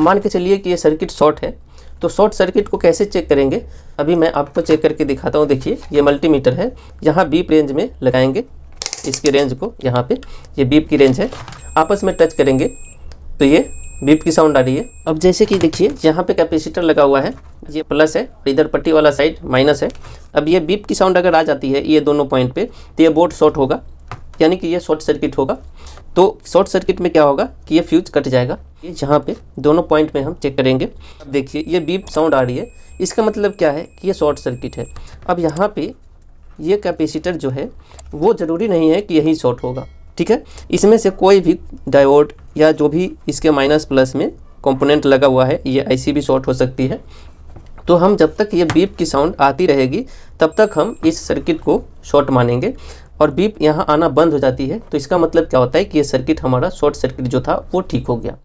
मान के चलिए कि ये सर्किट शॉर्ट है तो शॉर्ट सर्किट को कैसे चेक करेंगे अभी मैं आपको चेक करके दिखाता हूँ देखिए ये मल्टीमीटर है यहाँ बीप रेंज में लगाएंगे इसके रेंज को यहाँ पे ये बीप की रेंज है आपस में टच करेंगे तो ये बीप की साउंड आ रही है अब जैसे कि देखिए यहाँ पे कैपेसिटर लगा हुआ है ये प्लस है इधर पट्टी वाला साइड माइनस है अब ये बीप की साउंड अगर आ जाती है ये दोनों पॉइंट पे तो ये बोर्ड शॉर्ट होगा यानी कि ये शॉर्ट सर्किट होगा तो शॉर्ट सर्किट में क्या होगा कि ये फ्यूज कट जाएगा ये यहाँ पे दोनों पॉइंट में हम चेक करेंगे अब देखिए ये बीप साउंड आ रही है इसका मतलब क्या है कि ये शॉर्ट सर्किट है अब यहाँ पे ये कैपेसिटर जो है वो ज़रूरी नहीं है कि यही शॉर्ट होगा ठीक है इसमें से कोई भी डायोड या जो भी इसके माइनस प्लस में कंपोनेंट लगा हुआ है ये ऐसी भी शॉर्ट हो सकती है तो हम जब तक ये बीप की साउंड आती रहेगी तब तक हम इस सर्किट को शॉर्ट मानेंगे और बीप यहाँ आना बंद हो जाती है तो इसका मतलब क्या होता है कि ये सर्किट हमारा शॉर्ट सर्किट जो था वो ठीक हो गया